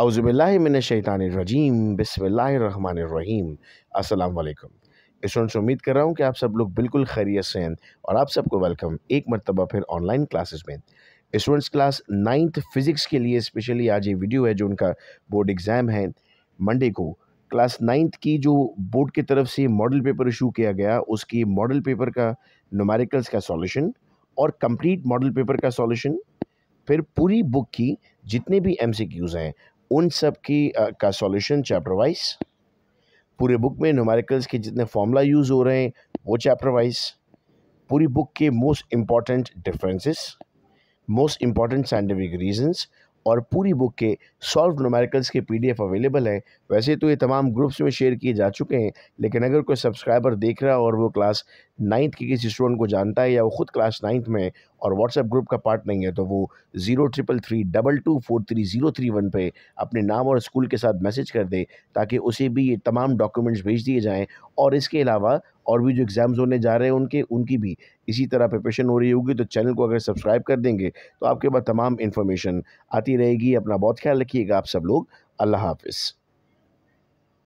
अवज़बिल्लाशैतानरजीम बसमीम असलकम स्टूडेंट्स उम्मीद कर रहा हूँ कि आप सब लोग बिल्कुल खैरियत से हैं और आप सबको वेलकम एक मरतबा फिर ऑनलाइन क्लासेस में स्टूडेंट्स क्लास नाइन्थ फ़िज़िक्स के लिए स्पेशली आज ये वीडियो है जो उनका बोर्ड एग्ज़ाम है मंडे को क्लास नाइन्थ की जो बोर्ड की तरफ से मॉडल पेपर इशू किया गया उसकी मॉडल पेपर का नुमारिकल्स का सॉल्यूशन और कंप्लीट मॉडल पेपर का सॉल्यूशन फिर पूरी बुक की जितने भी एम हैं उन सब की आ, का सॉल्यूशन चैप्टर वाइज पूरे बुक में नोमरिकल्स के जितने फॉर्मूला यूज़ हो रहे हैं वो चैप्टर वाइज पूरी बुक के most important differences most important scientific reasons और पूरी बुक के सॉल्व नोमेरिकल्स के पीडीएफ अवेलेबल हैं वैसे तो ये तमाम ग्रुप्स में शेयर किए जा चुके हैं लेकिन अगर कोई सब्सक्राइबर देख रहा है और वो क्लास नाइन्थ के किसी स्टूडेंट को जानता है या वो खुद क्लास नाइन्थ में और व्हाट्सएप ग्रुप का पार्ट नहीं है तो वो zero triple three double two four three zero three one पर अपने नाम और स्कूल के साथ मैसेज कर दे ताकि उसे भी ये तमाम डॉक्यूमेंट्स भेज दिए जाएँ और इसके अलावा और भी जो एग्ज़ाम्स होने जा रहे हैं उनके उनकी भी इसी तरह प्रिपरेशन हो रही होगी तो चैनल को अगर सब्सक्राइब कर देंगे तो आपके पास तमाम इन्फॉर्मेशन आती रहेगी अपना बहुत ख्याल रखिएगा आप सब लोग अल्लाह हाफिज़